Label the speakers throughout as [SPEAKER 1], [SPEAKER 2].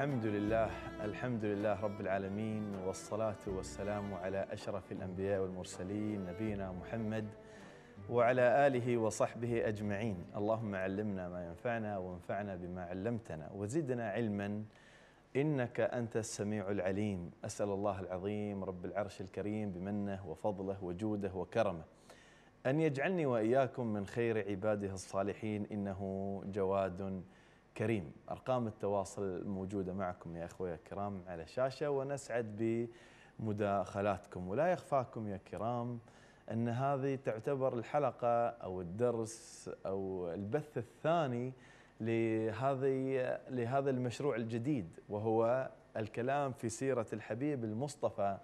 [SPEAKER 1] الحمد لله الحمد لله رب العالمين والصلاة والسلام على أشرف الأنبياء والمرسلين نبينا محمد وعلى آله وصحبه أجمعين اللهم علمنا ما ينفعنا وانفعنا بما علمتنا وزدنا علما إنك أنت السميع العليم أسأل الله العظيم رب العرش الكريم بمنه وفضله وجوده وكرمه أن يجعلني وإياكم من خير عباده الصالحين إنه جواد كريم أرقام التواصل موجودة معكم يا أخويا الكرام على الشاشة ونسعد بمداخلاتكم ولا يخفاكم يا كرام أن هذه تعتبر الحلقة أو الدرس أو البث الثاني لهذه لهذا المشروع الجديد وهو الكلام في سيرة الحبيب المصطفى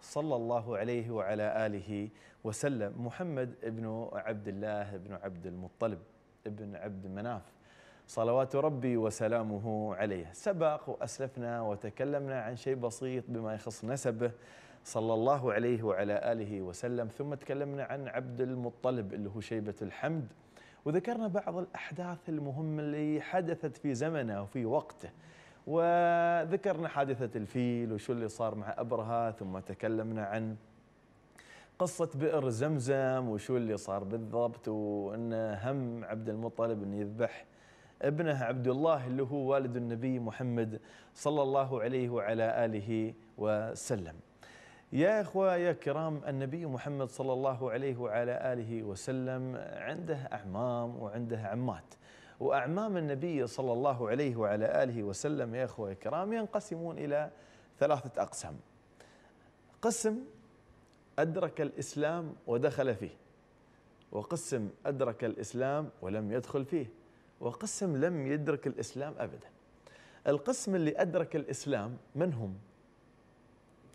[SPEAKER 1] صلى الله عليه وعلى آله وسلم محمد بن عبد الله بن عبد المطلب بن عبد مناف صلوات ربي وسلامه عليه سبق وأسلفنا وتكلمنا عن شيء بسيط بما يخص نسبه صلى الله عليه وعلى آله وسلم ثم تكلمنا عن عبد المطلب اللي هو شيبة الحمد وذكرنا بعض الأحداث المهمة اللي حدثت في زمنه وفي وقته وذكرنا حادثة الفيل وشو اللي صار مع أبرهة ثم تكلمنا عن قصة بئر زمزم وشو اللي صار بالضبط وأن هم عبد المطلب أن يذبح ابنه عبد الله اللي هو والد النبي محمد صلى الله عليه وعلى آله وسلم يا إخوة يا كرام النبي محمد صلى الله عليه وعلى آله وسلم عنده أعمام وعنده عمات وأعمام النبي صلى الله عليه وعلى آله وسلم يا إخوة يا كرام ينقسمون إلى ثلاثة أقسام قسم أدرك الإسلام ودخل فيه وقسم أدرك الإسلام ولم يدخل فيه وقسم لم يدرك الإسلام أبدا القسم اللي أدرك الإسلام من هم؟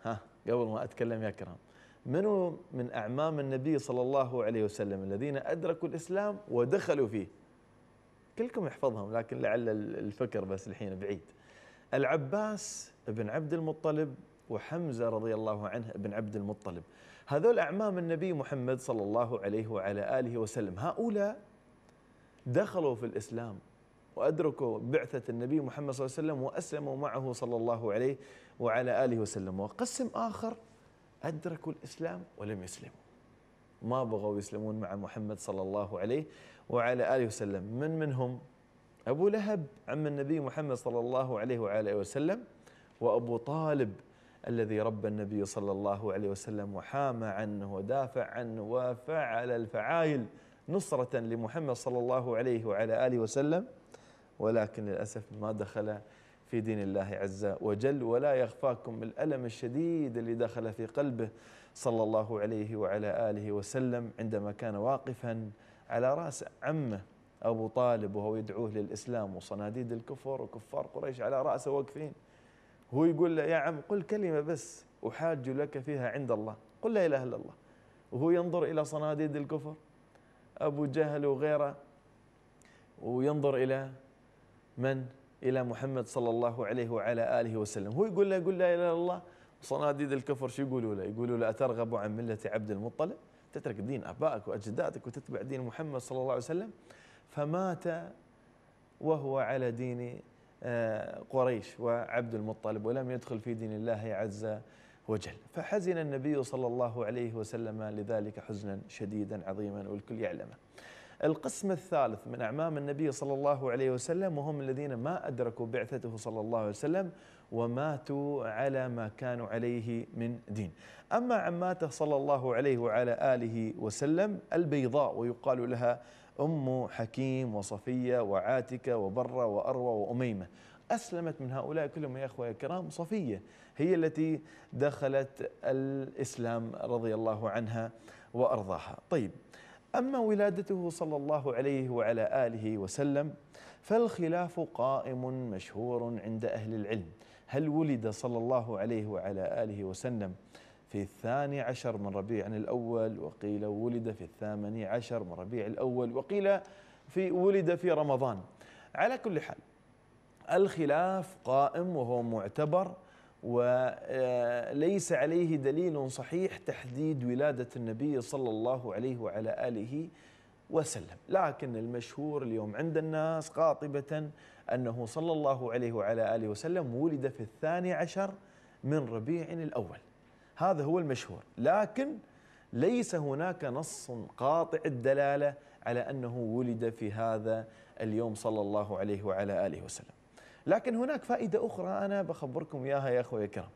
[SPEAKER 1] ها قبل ما أتكلم يا كرام منو من أعمام النبي صلى الله عليه وسلم الذين أدركوا الإسلام ودخلوا فيه كلكم يحفظهم لكن لعل الفكر بس الحين بعيد العباس بن عبد المطلب وحمزة رضي الله عنه بن عبد المطلب هذول أعمام النبي محمد صلى الله عليه وعلى آله وسلم هؤلاء دخلوا في الإسلام وأدركوا بعثة النبي محمد صلى الله عليه وسلم وأسلموا معه صلى الله عليه وعلى آله وسلم وقسم آخر أدركوا الإسلام ولم يسلموا ما بغوا يسلمون مع محمد صلى الله عليه وعلى آله وسلم من منهم أبو لهب عم النبي محمد صلى الله عليه وعلى آله وسلم وأبو طالب الذي ربى النبي صلى الله عليه وسلم وحامى عنه ودافع عنه وفعل الفعايل نصرة لمحمد صلى الله عليه وعلى آله وسلم ولكن للأسف ما دخل في دين الله عز وجل ولا يخفاكم الألم الشديد اللي دخل في قلبه صلى الله عليه وعلى آله وسلم عندما كان واقفا على رأس عمه أبو طالب وهو يدعوه للإسلام وصناديد الكفر وكفار قريش على رأسه واقفين هو يقول له يا عم قل كلمة بس أحاج لك فيها عند الله قل لا إله إلا الله وهو ينظر إلى صناديد الكفر أبو جهل وغيره وينظر إلى من؟ إلى محمد صلى الله عليه وعلى آله وسلم هو يقول له يقول لا إله إلا الله صناديد الكفر شو يقولوا له يقولوا له أترغب عن ملة عبد المطلب تترك دين أبائك وأجدادك وتتبع دين محمد صلى الله عليه وسلم فمات وهو على دين آه، قريش وعبد المطلب ولم يدخل في دين الله عز وجل وجل فحزن النبي صلى الله عليه وسلم لذلك حزنا شديدا عظيما والكل يعلمه القسم الثالث من أعمام النبي صلى الله عليه وسلم وهم الذين ما أدركوا بعثته صلى الله عليه وسلم وماتوا على ما كانوا عليه من دين أما عماته صلى الله عليه وعلى آله وسلم البيضاء ويقال لها أم حكيم وصفية وعاتكة وبرة وأروى وأميمة أسلمت من هؤلاء كلهم يا أخوة الكرام صفية هي التي دخلت الإسلام رضي الله عنها وأرضاها طيب أما ولادته صلى الله عليه وعلى آله وسلم فالخلاف قائم مشهور عند أهل العلم هل ولد صلى الله عليه وعلى آله وسلم في الثاني عشر من ربيع الأول وقيل ولد في الثامن عشر من ربيع الأول وقيل في ولد في رمضان على كل حال الخلاف قائم وهو معتبر وليس آه، عليه دليل صحيح تحديد ولادة النبي صلى الله عليه وعلى آله وسلم لكن المشهور اليوم عند الناس قاطبة أنه صلى الله عليه وعلى آله وسلم ولد في الثاني عشر من ربيع الأول هذا هو المشهور لكن ليس هناك نص قاطع الدلالة على أنه ولد في هذا اليوم صلى الله عليه وعلى آله وسلم لكن هناك فائدة أخرى أنا بخبركم إياها يا أخوي الكرام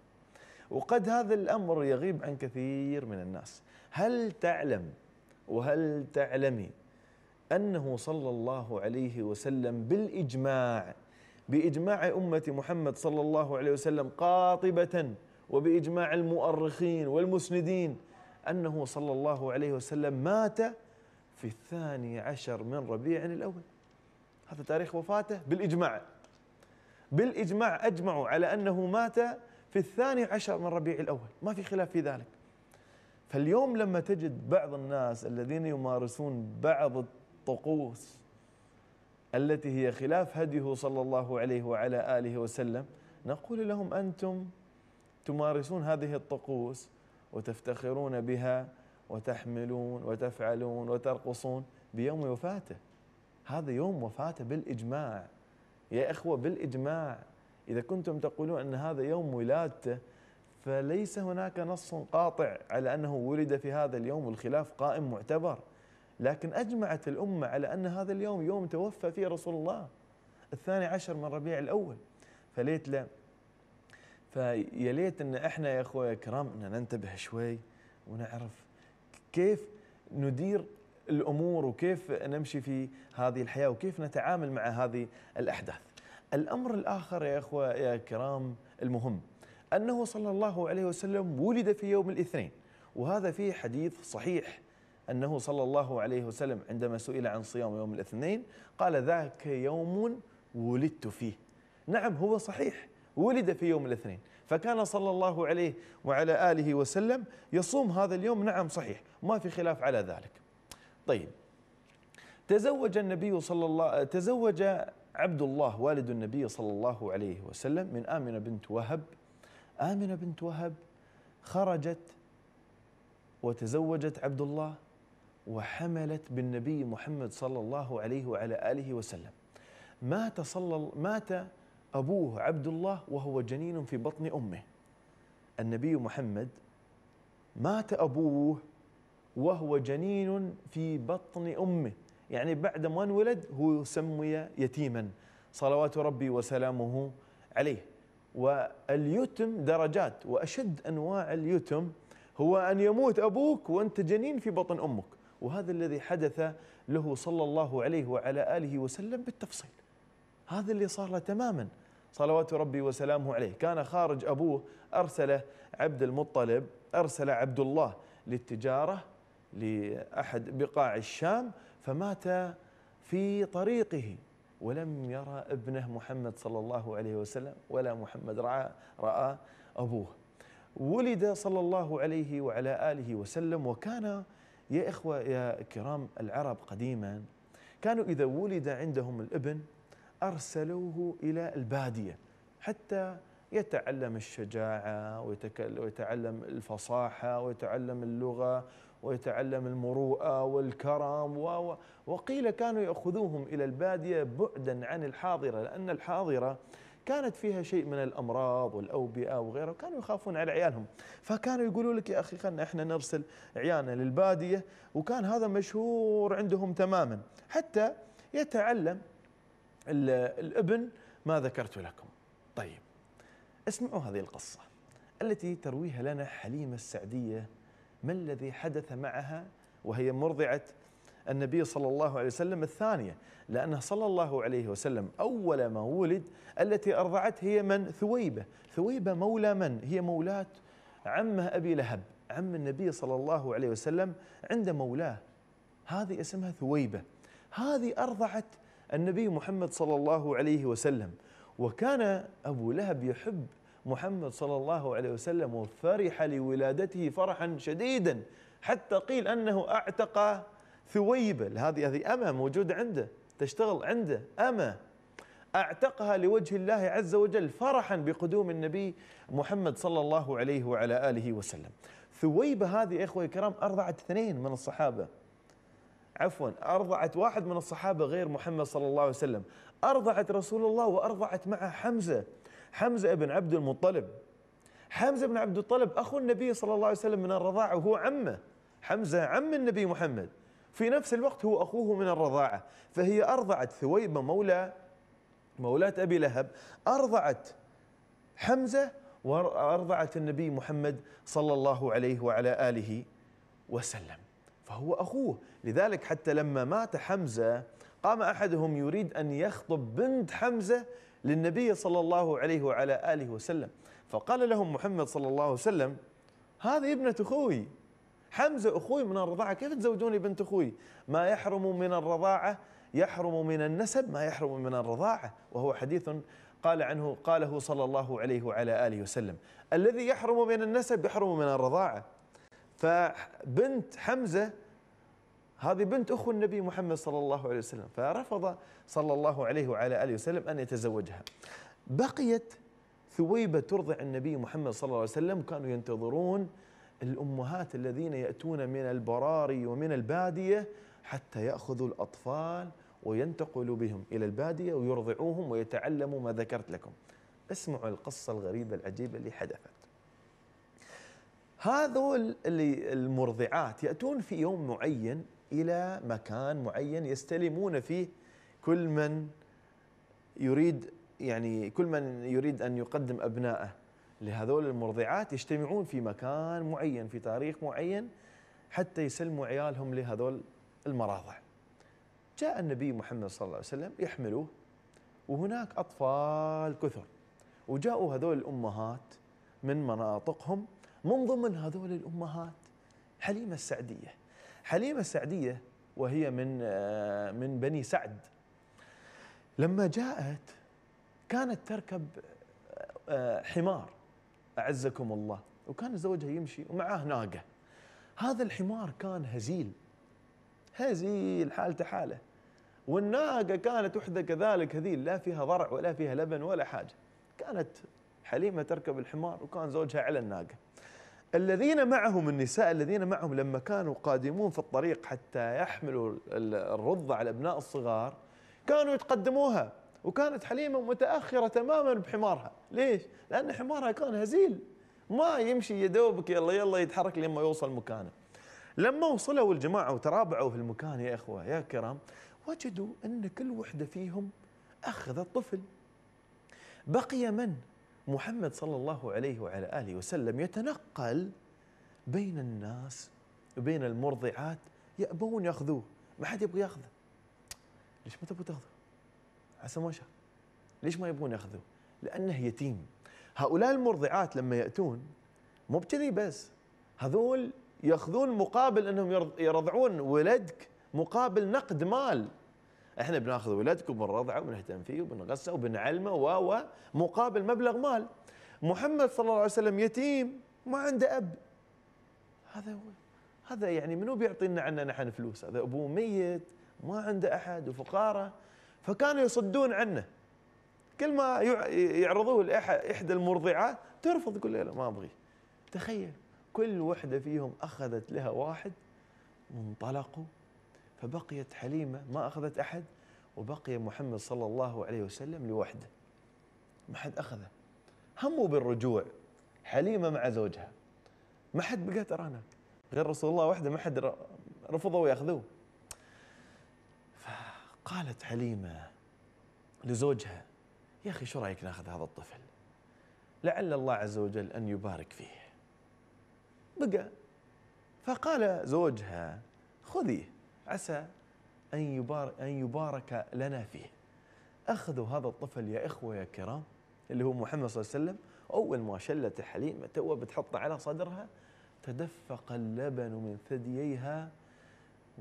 [SPEAKER 1] وقد هذا الأمر يغيب عن كثير من الناس هل تعلم وهل تعلمي أنه صلى الله عليه وسلم بالإجماع بإجماع أمة محمد صلى الله عليه وسلم قاطبة وبإجماع المؤرخين والمسندين أنه صلى الله عليه وسلم مات في الثاني عشر من ربيع الأول هذا تاريخ وفاته بالإجماع بالإجماع أجمعوا على أنه مات في الثاني عشر من ربيع الأول ما في خلاف في ذلك فاليوم لما تجد بعض الناس الذين يمارسون بعض الطقوس التي هي خلاف هديه صلى الله عليه وعلى آله وسلم نقول لهم أنتم تمارسون هذه الطقوس وتفتخرون بها وتحملون وتفعلون وترقصون بيوم وفاته هذا يوم وفاته بالإجماع يا إخوة بالإجماع إذا كنتم تقولون أن هذا يوم ولادته فليس هناك نص قاطع على أنه ولد في هذا اليوم والخلاف قائم معتبر لكن أجمعت الأمة على أن هذا اليوم يوم توفى فيه رسول الله الثاني عشر من ربيع الأول فليت لا فيا ليت أن إحنا يا أخوة كرام أن ننتبه شوي ونعرف كيف ندير الامور وكيف نمشي في هذه الحياه وكيف نتعامل مع هذه الاحداث. الامر الاخر يا اخوه يا كرام المهم انه صلى الله عليه وسلم ولد في يوم الاثنين وهذا فيه حديث صحيح انه صلى الله عليه وسلم عندما سئل عن صيام يوم الاثنين قال ذاك يوم ولدت فيه. نعم هو صحيح ولد في يوم الاثنين فكان صلى الله عليه وعلى آله وسلم يصوم هذا اليوم نعم صحيح ما في خلاف على ذلك طيب تزوج النبي صلى الله تزوج عبد الله والد النبي صلى الله عليه وسلم من آمنة بنت وهب آمنة بنت وهب خرجت وتزوجت عبد الله وحملت بالنبي محمد صلى الله عليه وعلى آله وسلم مات صلى مات أبوه عبد الله وهو جنين في بطن أمه النبي محمد مات أبوه وهو جنين في بطن أمه يعني بعد ما انولد هو سمي يتيما صلوات ربي وسلامه عليه واليتم درجات وأشد أنواع اليتم هو أن يموت أبوك وأنت جنين في بطن أمك وهذا الذي حدث له صلى الله عليه وعلى آله وسلم بالتفصيل هذا اللي صار له تماما صلوات ربي وسلامه عليه كان خارج أبوه أرسله عبد المطلب أرسل عبد الله للتجارة لأحد بقاع الشام فمات في طريقه ولم يرى ابنه محمد صلى الله عليه وسلم ولا محمد رأى, رأى أبوه ولد صلى الله عليه وعلى آله وسلم وكان يا إخوة يا كرام العرب قديما كانوا إذا ولد عندهم الابن أرسلوه إلى البادية حتى يتعلم الشجاعة ويتعلم الفصاحة ويتعلم اللغة ويتعلم المروءة والكرم و... وقيل كانوا يأخذوهم إلى البادية بعدا عن الحاضرة لأن الحاضرة كانت فيها شيء من الامراض والاوبئه وغيرها وكانوا يخافون على عيالهم فكانوا يقولوا لك يا اخي خلنا احنا نرسل عيالنا للباديه وكان هذا مشهور عندهم تماما حتى يتعلم الابن ما ذكرت لكم طيب اسمعوا هذه القصه التي ترويها لنا حليمه السعديه ما الذي حدث معها وهي مرضعة النبي صلى الله عليه وسلم الثانية لأنه صلى الله عليه وسلم أول ما ولد التي أرضعت هي من ثويبة ثويبة مولى من هي مولاة عمه أبي لهب عم النبي صلى الله عليه وسلم عند مولاه هذه اسمها ثويبة هذه أرضعت النبي محمد صلى الله عليه وسلم وكان أبو لهب يحب محمد صلى الله عليه وسلم وفرح لولادته فرحا شديدا حتى قيل أنه أعتق ثويبل هذه هذه أمة موجودة عنده تشتغل عنده أمة أعتقها لوجه الله عز وجل فرحا بقدوم النبي محمد صلى الله عليه وعلى آله وسلم ثويبة هذه إخوة الكرام أرضعت اثنين من الصحابة عفوا أرضعت واحد من الصحابة غير محمد صلى الله عليه وسلم أرضعت رسول الله وأرضعت معه حمزة حمزة بن عبد المطلب حمزة بن عبد المطلب أخو النبي صلى الله عليه وسلم من الرضاعة وهو عمه حمزة عم النبي محمد في نفس الوقت هو أخوه من الرضاعة فهي أرضعت ثويبة مولى مولاة أبي لهب أرضعت حمزة وأرضعت النبي محمد صلى الله عليه وعلى آله وسلم فهو أخوه لذلك حتى لما مات حمزة قام أحدهم يريد أن يخطب بنت حمزة للنبي صلى الله عليه وعلى آله وسلم فقال لهم محمد صلى الله عليه وسلم هذه ابنة أخوي حمزة أخوي من الرضاعة كيف تزوجوني بنت أخوي ما يحرم من الرضاعة يحرم من النسب ما يحرم من الرضاعة وهو حديث قال عنه قاله صلى الله عليه وعلى آله وسلم الذي يحرم من النسب يحرم من الرضاعة فبنت حمزة هذه بنت أخو النبي محمد صلى الله عليه وسلم فرفض صلى الله عليه وعلى آله وسلم أن يتزوجها بقيت ثويبة ترضع النبي محمد صلى الله عليه وسلم كانوا ينتظرون الأمهات الذين يأتون من البراري ومن البادية حتى يأخذوا الأطفال وينتقلوا بهم إلى البادية ويرضعوهم ويتعلموا ما ذكرت لكم اسمعوا القصة الغريبة العجيبة اللي حدثت هذول اللي المرضعات يأتون في يوم معين إلى مكان معين يستلمون فيه كل من يريد يعني كل من يريد أن يقدم أبنائه لهذول المرضعات يجتمعون في مكان معين في تاريخ معين حتى يسلموا عيالهم لهذول المراضع جاء النبي محمد صلى الله عليه وسلم يحملوه وهناك أطفال كثر وجاءوا هذول الأمهات من مناطقهم من ضمن هذول الأمهات حليمة السعدية حليمة السعدية وهي من آه، من بني سعد لما جاءت كانت تركب آه، آه، حمار أعزكم الله وكان زوجها يمشي ومعاه ناقة هذا الحمار كان هزيل هزيل حالته حاله والناقة كانت وحدة كذلك هذيل لا فيها ضرع ولا فيها لبن ولا حاجة كانت حليمة تركب الحمار وكان زوجها على الناقة الذين معهم النساء الذين معهم لما كانوا قادمون في الطريق حتى يحملوا الرضع على الابناء الصغار كانوا يتقدموها وكانت حليمه متاخره تماما بحمارها، ليش؟ لان حمارها كان هزيل ما يمشي يدوبك يلا يلا يتحرك لما يوصل مكانه. لما وصلوا الجماعه وترابعوا في المكان يا اخوه يا كرام وجدوا ان كل وحده فيهم اخذت طفل. بقي من؟ محمد صلى الله عليه وعلى آله وسلم يتنقل بين الناس وبين المرضعات يأبون ياخذوه ما حد يبغى ياخذه ليش ما تبغوا تاخذه عسى ما شاء ليش ما يبغون ياخذوه لأنه يتيم هؤلاء المرضعات لما يأتون مو بكذي بس هذول ياخذون مقابل أنهم يرضعون ولدك مقابل نقد مال احنا بناخذ ولدكم بنرضعه وبنهتم فيه وبنغسله وبنعلمه و مقابل مبلغ مال محمد صلى الله عليه وسلم يتيم ما عنده اب هذا هو هذا يعني منو بيعطينا عنا نحن فلوس هذا ابوه ميت ما عنده احد وفقاره فكانوا يصدون عنه كل ما يعرضوه لاحدى المرضعات ترفض تقول لا ما ابغي تخيل كل وحده فيهم اخذت لها واحد وانطلقوا فبقيت حليمة ما أخذت أحد وبقي محمد صلى الله عليه وسلم لوحده ما حد أخذه همه بالرجوع حليمة مع زوجها ما حد بقى ترانا غير رسول الله وحده ما حد رفضوا ياخذوه فقالت حليمة لزوجها يا أخي شو رأيك ناخذ هذا الطفل لعل الله عز وجل أن يبارك فيه بقى فقال زوجها خذيه عسى أن يبارك, أن يبارك لنا فيه أخذوا هذا الطفل يا إخوة يا كرام اللي هو محمد صلى الله عليه وسلم أول ما شلت حليمة تو بتحطه على صدرها تدفق اللبن من ثدييها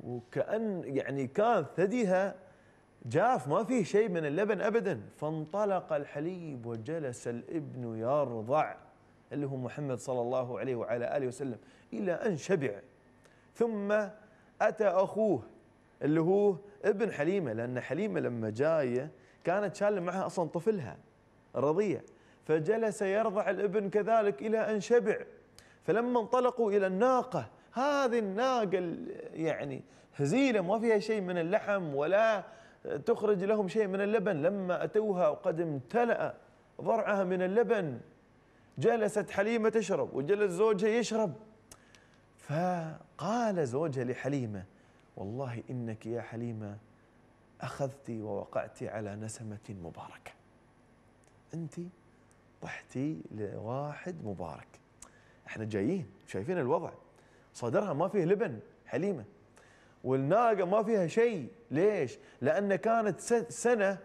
[SPEAKER 1] وكأن يعني كان ثديها جاف ما فيه شيء من اللبن أبدا فانطلق الحليب وجلس الابن يرضع اللي هو محمد صلى الله عليه وعلى آله وسلم إلى أن شبع ثم أتى أخوه اللي هو ابن حليمة لأن حليمة لما جاية كانت شال معها أصلا طفلها رضيع فجلس يرضع الابن كذلك إلى أن شبع فلما انطلقوا إلى الناقة هذه الناقة يعني هزيلة ما فيها شيء من اللحم ولا تخرج لهم شيء من اللبن لما أتوها وقد امتلأ ضرعها من اللبن جلست حليمة تشرب وجلس زوجها يشرب فقال زوجها لحليمة والله إنك يا حليمة أخذت ووقعت على نسمة مباركة أنت طحتي لواحد مبارك احنا جايين شايفين الوضع صدرها ما فيه لبن حليمة والناقة ما فيها شيء ليش لأن كانت سنة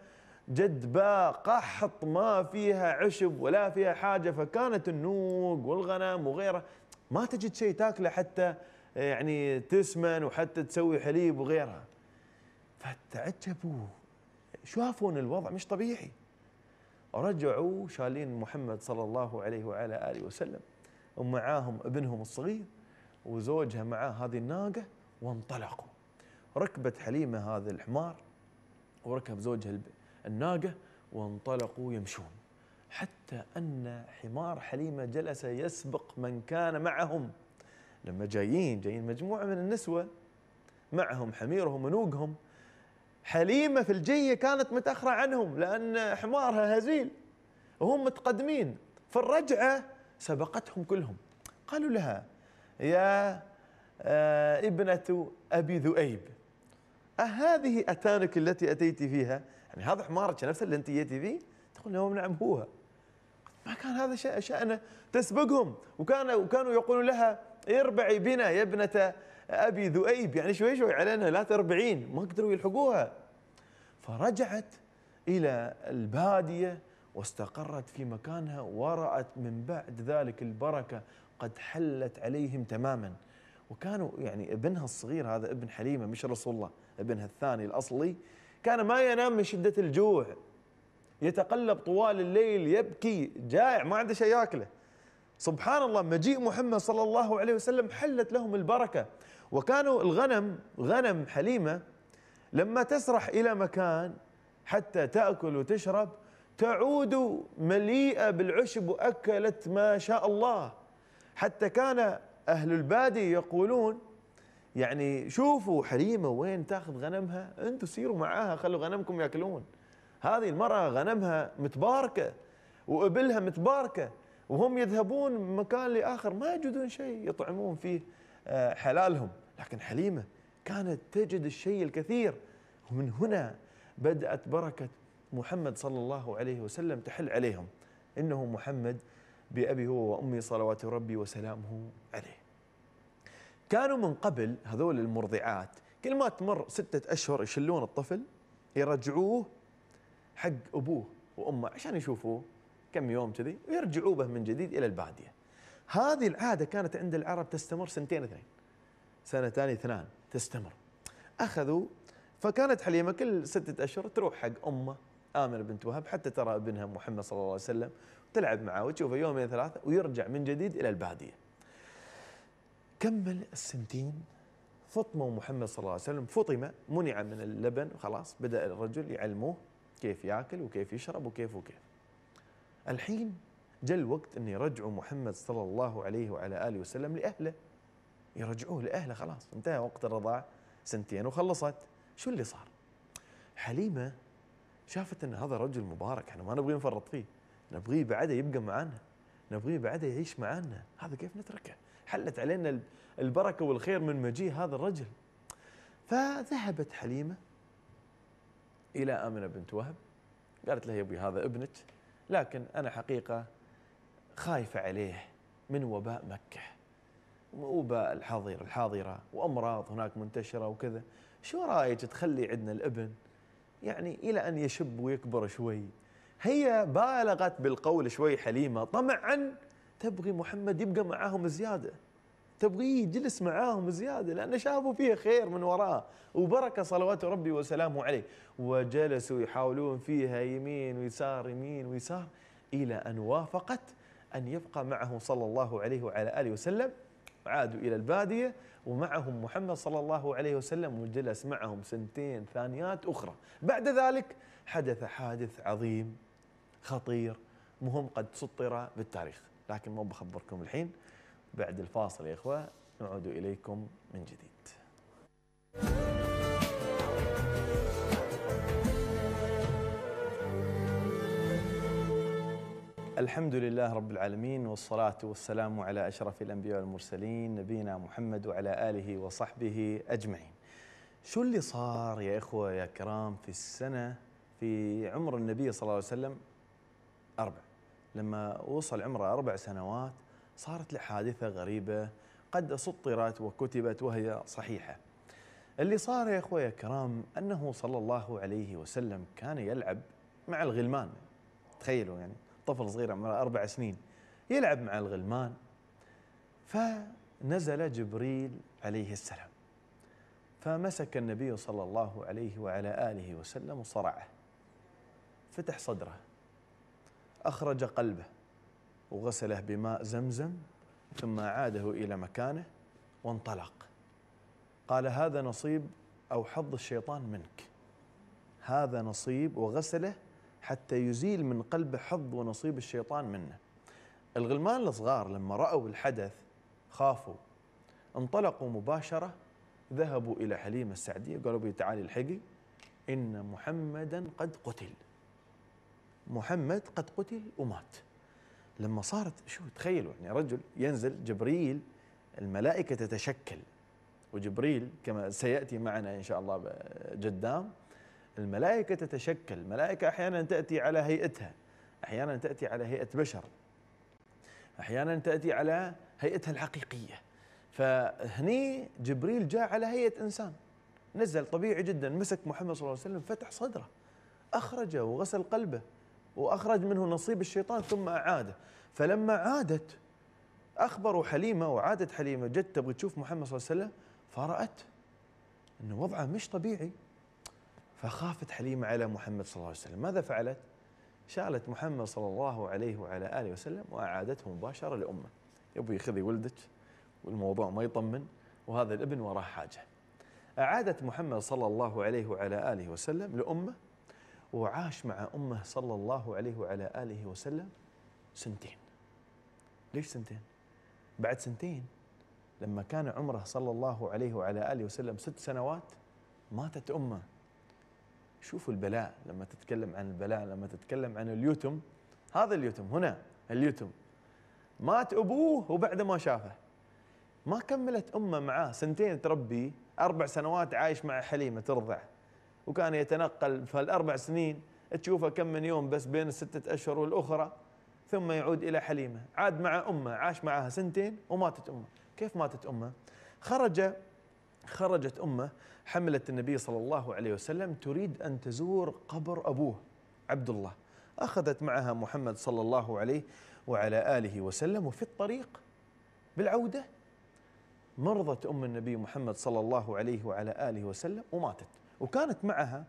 [SPEAKER 1] جدباء قحط ما فيها عشب ولا فيها حاجة فكانت النوق والغنم وغيره ما تجد شيء تاكله حتى آه، يعني تسمن وحتى تسوي حليب وغيرها فتعجبوا شافون الوضع مش طبيعي رجعوا شالين محمد صلى الله عليه وعلى آله وسلم ومعاهم ابنهم الصغير وزوجها معاه هذه الناقة وانطلقوا ركبت حليمة هذا الحمار وركب زوجها الناقة وانطلقوا يمشون حتى أن حمار حليمة جلس يسبق من كان معهم لما جايين جايين مجموعة من النسوة معهم حميرهم ونوقهم حليمة في الجية كانت متأخرة عنهم لأن حمارها هزيل وهم متقدمين في الرجعة سبقتهم كلهم قالوا لها يا آه، ابنة أبي ذؤيب أهذه أتانك التي أتيت فيها يعني هذا حمارك نفسه اللي أنت جيتي فيه تقول نعم هو ما كان هذا شأنه تسبقهم وكان وكانوا يقولون لها اربعي بنا يا ابنة أبي ذؤيب يعني شوي شوي علينا لا تربعين ما قدروا يلحقوها فرجعت إلى البادية واستقرت في مكانها ورأت من بعد ذلك البركة قد حلت عليهم تماما وكانوا يعني ابنها الصغير هذا ابن حليمة مش رسول الله ابنها الثاني الأصلي كان ما ينام من شدة الجوع يتقلب طوال الليل يبكي جائع ما عنده شيء ياكله سبحان الله مجيء محمد صلى الله عليه وسلم حلت لهم البركة وكانوا الغنم غنم حليمة لما تسرح إلى مكان حتى تأكل وتشرب تعود مليئة بالعشب وأكلت ما شاء الله حتى كان أهل البادي يقولون يعني شوفوا حليمة وين تاخذ غنمها أنتوا سيروا معاها خلوا غنمكم يأكلون هذه المرأة غنمها متباركة وإبلها متباركة وهم يذهبون من مكان لآخر ما يجدون شيء يطعمون فيه آه، حلالهم لكن حليمة كانت تجد الشيء الكثير ومن هنا بدأت بركة محمد صلى الله عليه وسلم تحل عليهم إنه محمد بأبي هو وأمي صلوات ربي وسلامه عليه كانوا من قبل هذول المرضعات كل ما تمر ستة أشهر يشلون الطفل يرجعوه حق ابوه وامه عشان يشوفوه كم يوم كذي ويرجعوا به من جديد الى الباديه. هذه العاده كانت عند العرب تستمر سنتين اثنين. سنتان اثنان تستمر. اخذوا فكانت حليمه كل ستة اشهر تروح حق امه امنه بنت وهب حتى ترى ابنها محمد صلى الله عليه وسلم تلعب معه وتشوفه يومين ثلاثه ويرجع من جديد الى الباديه. كمل السنتين فطمه محمد صلى الله عليه وسلم فطمه منع من اللبن وخلاص بدا الرجل يعلموه كيف ياكل وكيف يشرب وكيف وكيف الحين جاء الوقت أن يرجعوا محمد صلى الله عليه وعلى آله وسلم لأهله يرجعوه لأهله خلاص انتهى وقت الرضاع سنتين وخلصت شو اللي صار حليمة شافت أن هذا رجل مبارك احنا ما نبغي نفرط فيه نبغيه بعده يبقى معانا نبغيه بعده يعيش معانا هذا كيف نتركه حلت علينا البركة والخير من مجيء هذا الرجل فذهبت حليمة إلى آمنة بنت وهب قالت له يا أبي هذا ابنك لكن أنا حقيقة خايفة عليه من وباء مكة وباء الحظيرة الحاضرة وأمراض هناك منتشرة وكذا شو رايك تخلي عندنا الابن يعني إلى أن يشب ويكبر شوي هي بالغت بالقول شوي حليمة طمعا تبغي محمد يبقى معاهم زيادة تبغيه يجلس معاهم زياده لان شافوا فيه خير من وراه وبركه صلوات ربي وسلامه عليه وجلسوا يحاولون فيها يمين ويسار يمين ويسار الى ان وافقت ان يبقى معه صلى الله عليه وعلى اله وسلم عادوا الى الباديه ومعهم محمد صلى الله عليه وسلم وجلس معهم سنتين ثانيات اخرى بعد ذلك حدث حادث عظيم خطير مهم قد سطر بالتاريخ لكن ما بخبركم الحين بعد الفاصل يا إخوة نعود إليكم من جديد الحمد لله رب العالمين والصلاة والسلام على أشرف الأنبياء والمرسلين نبينا محمد وعلى آله وصحبه أجمعين شو اللي صار يا إخوة يا كرام في السنة في عمر النبي صلى الله عليه وسلم أربع لما وصل عمره أربع سنوات صارت له حادثة غريبة قد سطرت وكتبت وهي صحيحة اللي صار يا أخوي كرام أنه صلى الله عليه وسلم كان يلعب مع الغلمان تخيلوا يعني طفل صغير عمره أربع سنين يلعب مع الغلمان فنزل جبريل عليه السلام فمسك النبي صلى الله عليه وعلى آله وسلم وصرعه فتح صدره أخرج قلبه وغسله بماء زمزم ثم عاده إلى مكانه وانطلق قال هذا نصيب أو حظ الشيطان منك هذا نصيب وغسله حتى يزيل من قلبه حظ ونصيب الشيطان منه الغلمان الصغار لما رأوا الحدث خافوا انطلقوا مباشرة ذهبوا إلى حليمة السعدية قالوا بي تعالي الحقي إن محمدا قد قتل محمد قد قتل ومات لما صارت شو تخيلوا يعني رجل ينزل جبريل الملائكة تتشكل وجبريل كما سيأتي معنا إن شاء الله جدام الملائكة تتشكل الملائكة أحيانا تأتي على هيئتها أحيانا تأتي على هيئة بشر أحيانا تأتي على هيئتها الحقيقية فهني جبريل جاء على هيئة إنسان نزل طبيعي جدا مسك محمد صلى الله عليه وسلم فتح صدره أخرجه وغسل قلبه وأخرج منه نصيب الشيطان ثم أعاده فلما عادت أخبروا حليمة وعادت حليمة جت تبغى تشوف محمد صلى الله عليه وسلم فرأت أن وضعه مش طبيعي فخافت حليمة على محمد صلى الله عليه وسلم ماذا فعلت؟ شالت محمد صلى الله عليه وعلى آله وسلم وأعادته مباشرة لأمه يبغى خذي ولدك والموضوع ما يطمن وهذا الابن وراه حاجة أعادت محمد صلى الله عليه وعلى آله وسلم لأمه وعاش مع أمه صلى الله عليه وعلى آله وسلم سنتين ليش سنتين؟ بعد سنتين لما كان عمره صلى الله عليه وعلى آله وسلم ست سنوات ماتت أمه شوفوا البلاء لما تتكلم عن البلاء لما تتكلم عن اليتم هذا اليتم هنا اليتم مات أبوه وبعد ما شافه ما كملت أمه معاه سنتين تربي أربع سنوات عايش مع حليمة ترضع وكان يتنقل في الأربع سنين تشوفه كم من يوم بس بين الستة أشهر والأخرى ثم يعود إلى حليمة عاد مع أمه عاش معها سنتين وماتت أمه كيف ماتت أمه؟ خرج خرجت أمه حملت النبي صلى الله عليه وسلم تريد أن تزور قبر أبوه عبد الله أخذت معها محمد صلى الله عليه وعلى آله وسلم وفي الطريق بالعودة مرضت أم النبي محمد صلى الله عليه وعلى آله وسلم وماتت وكانت معها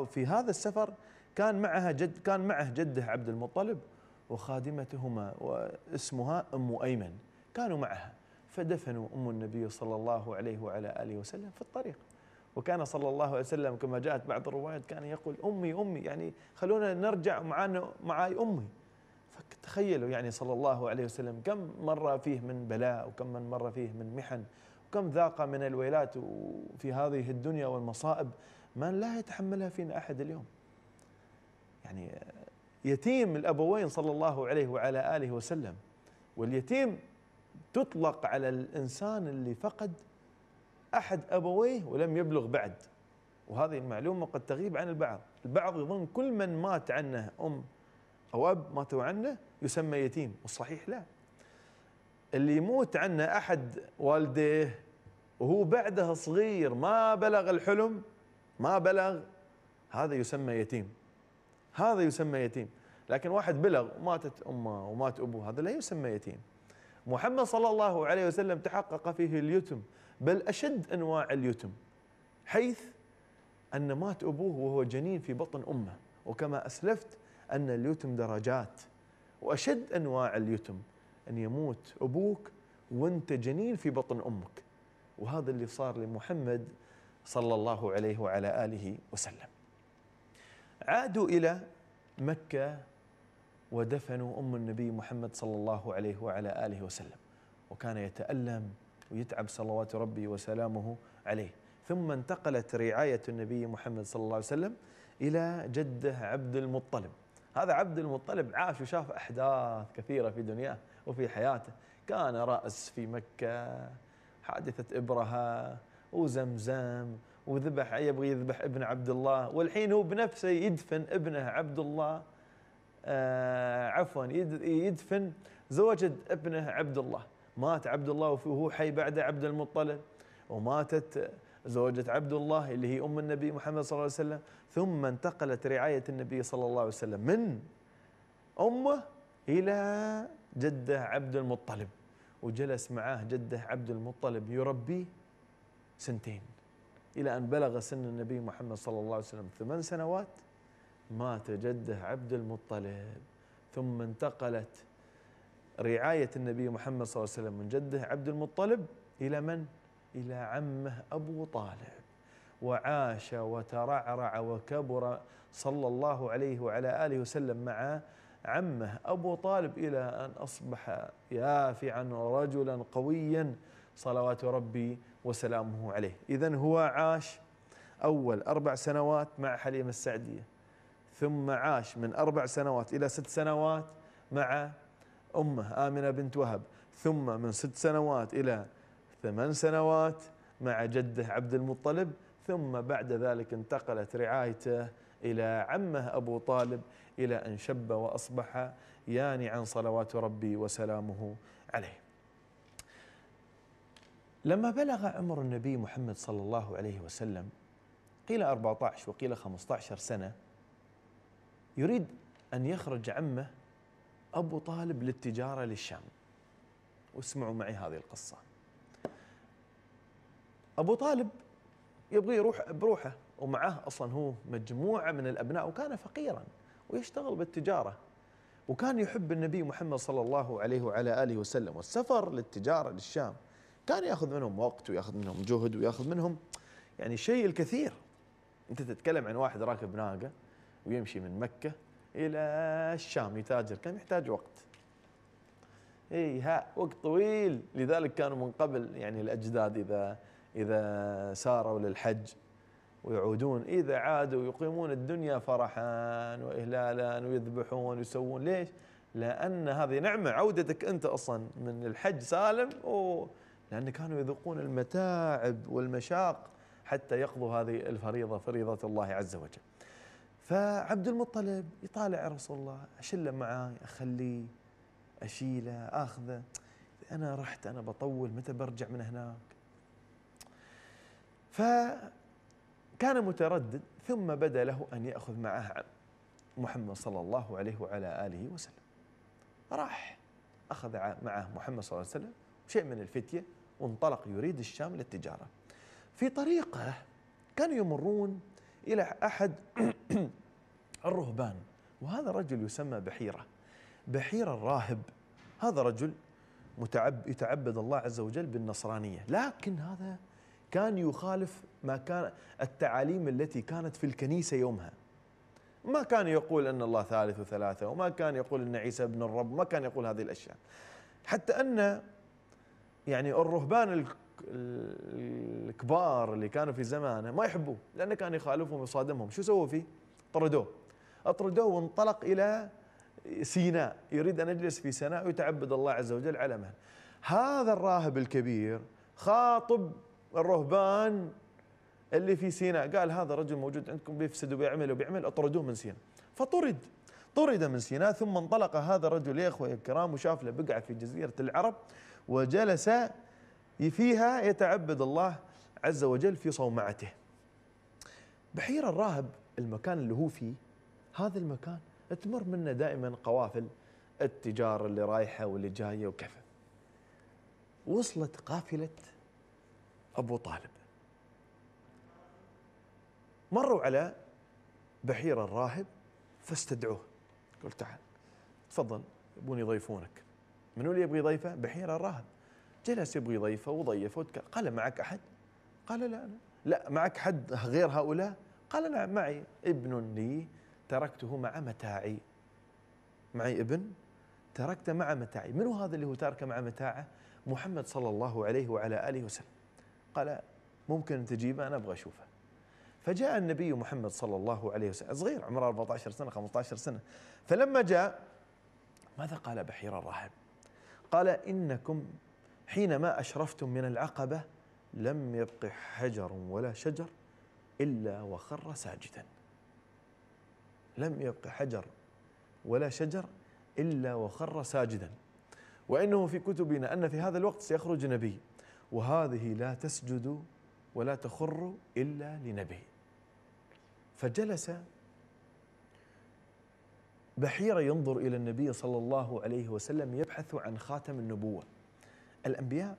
[SPEAKER 1] وفي هذا السفر كان معها جد كان معه جده عبد المطلب وخادمتهما واسمها ام ايمن كانوا معها فدفنوا ام النبي صلى الله عليه وعلى اله وسلم في الطريق وكان صلى الله عليه وسلم كما جاءت بعض الروايات كان يقول امي امي يعني خلونا نرجع معانا معاي امي فتخيلوا يعني صلى الله عليه وسلم كم مر فيه من بلاء وكم من مر فيه من محن كم ذاق من الويلات في هذه الدنيا والمصائب من لا يتحملها فينا أحد اليوم يعني يتيم الأبوين صلى الله عليه وعلى آله وسلم واليتيم تطلق على الإنسان اللي فقد أحد أبويه ولم يبلغ بعد وهذه المعلومة قد تغيب عن البعض البعض يظن كل من مات عنه أم أو أب ماتوا عنه يسمى يتيم والصحيح لا اللي يموت عنه احد والديه وهو بعده صغير ما بلغ الحلم ما بلغ هذا يسمى يتيم هذا يسمى يتيم لكن واحد بلغ وماتت امه ومات ابوه هذا لا يسمى يتيم محمد صلى الله عليه وسلم تحقق فيه اليتم بل اشد انواع اليتم حيث ان مات ابوه وهو جنين في بطن امه وكما اسلفت ان اليتم درجات واشد انواع اليتم أن يموت أبوك وأنت جنين في بطن أمك وهذا اللي صار لمحمد صلى الله عليه وعلى آله وسلم عادوا إلى مكة ودفنوا أم النبي محمد صلى الله عليه وعلى آله وسلم وكان يتألم ويتعب صلوات ربي وسلامه عليه ثم انتقلت رعاية النبي محمد صلى الله عليه وسلم إلى جده عبد المطلب هذا عبد المطلب عاش وشاف أحداث كثيرة في دنياه وفي حياته كان رأس في مكة حادثة إبرهة وزمزم وذبح يبغي يذبح ابن عبد الله والحين هو بنفسه يدفن ابنه عبد الله آه عفوا يدفن زوجة ابنه عبد الله مات عبد الله وهو حي بعده عبد المطلب وماتت زوجة عبد الله اللي هي أم النبي محمد صلى الله عليه وسلم ثم انتقلت رعاية النبي صلى الله عليه وسلم من أمه إلى جده عبد المطلب وجلس معاه جده عبد المطلب يربيه سنتين إلى أن بلغ سن النبي محمد صلى الله عليه وسلم ثمان سنوات مات جده عبد المطلب ثم انتقلت رعاية النبي محمد صلى الله عليه وسلم من جده عبد المطلب إلى من؟ إلى عمه أبو طالب وعاش وترعرع وكبر صلى الله عليه وعلى آله وسلم مع عمه أبو طالب إلى أن أصبح يافعا رجلا قويا صلوات ربي وسلامه عليه إذا هو عاش أول أربع سنوات مع حليمة السعدية ثم عاش من أربع سنوات إلى ست سنوات مع أمه آمنة بنت وهب ثم من ست سنوات إلى ثمان سنوات مع جده عبد المطلب ثم بعد ذلك انتقلت رعايته إلى عمه أبو طالب إلى أن شب وأصبح ياني عن صلوات ربي وسلامه عليه لما بلغ عمر النبي محمد صلى الله عليه وسلم قيل 14 وقيل 15 سنة يريد أن يخرج عمه أبو طالب للتجارة للشام واسمعوا معي هذه القصة أبو طالب يبغى يروح بروحه ومعه اصلا هو مجموعه من الابناء وكان فقيرا ويشتغل بالتجاره وكان يحب النبي محمد صلى الله عليه وعلى اله وسلم والسفر للتجاره للشام كان ياخذ منهم وقت وياخذ منهم جهد وياخذ منهم يعني شيء الكثير انت تتكلم عن واحد راكب ناقه ويمشي من مكه الى الشام يتاجر كان يحتاج وقت اي ها وقت طويل لذلك كانوا من قبل يعني الاجداد اذا اذا ساروا للحج ويعودون إذا عادوا يقيمون الدنيا فرحا وإهلالا ويذبحون ويسوون ليش؟ لأن هذه نعمة عودتك أنت أصلا من الحج سالم لأن كانوا يذوقون المتاعب والمشاق حتى يقضوا هذه الفريضة فريضة الله عز وجل فعبد المطلب يطالع رسول الله أشله معاي أخليه أشيله أخذه أنا رحت أنا بطول متى برجع من هناك ف كان متردد ثم بدا له أن يأخذ معه محمد صلى الله عليه وعلى آله وسلم راح أخذ معه محمد صلى الله عليه وسلم شيء من الفتية وانطلق يريد الشام للتجارة في طريقه كانوا يمرون إلى أحد الرهبان وهذا الرجل يسمى بحيرة بحيرة الراهب هذا رجل متعب يتعبد الله عز وجل بالنصرانية لكن هذا كان يخالف ما كان التعاليم التي كانت في الكنيسة يومها ما كان يقول أن الله ثالث وثلاثة وما كان يقول أن عيسى ابن الرب ما كان يقول هذه الأشياء حتى أن يعني الرهبان الكبار اللي كانوا في زمانه ما يحبوه لأنه كان يخالفهم ويصادمهم شو سووا فيه؟ طردوه أطردوه وانطلق إلى سيناء يريد أن يجلس في سيناء ويتعبد الله عز وجل على مهل هذا الراهب الكبير خاطب الرهبان اللي في سيناء قال هذا رجل موجود عندكم بيفسد وبيعمل وبيعمل اطردوه من سيناء فطرد طرد من سيناء ثم انطلق هذا الرجل يا اخوي الكرام وشاف له بقعه في جزيره العرب وجلس فيها يتعبد الله عز وجل في صومعته بحيره الراهب المكان اللي هو فيه هذا المكان تمر منه دائما قوافل التجار اللي رايحه واللي جايه وكذا وصلت قافله ابو طالب مروا على بحيرة الراهب فاستدعوه قلت تعال تفضل يبون يضيفونك منو اللي يبغي ضيفه بحيرة الراهب جلس يبغي ضيفه وضيفه وتكلم قال معك أحد قال لا أنا لا معك حد غير هؤلاء قال نعم معي ابن لي تركته مع متاعي معي ابن تركته مع متاعي من هذا اللي هو تاركه مع متاعه محمد صلى الله عليه وعلى آله وسلم قال ممكن تجيبه أنا أبغى أشوفه فجاء النبي محمد صلى الله عليه وسلم صغير عمره 14 سنة 15 سنة فلما جاء ماذا قال بحير الرحب قال إنكم حينما أشرفتم من العقبة لم يبق حجر ولا شجر إلا وخر ساجدا لم يبق حجر ولا شجر إلا وخر ساجدا وإنه في كتبنا أن في هذا الوقت سيخرج نبي وهذه لا تسجد ولا تخر إلا لنبي فجلس بحيرة ينظر إلى النبي صلى الله عليه وسلم يبحث عن خاتم النبوة الأنبياء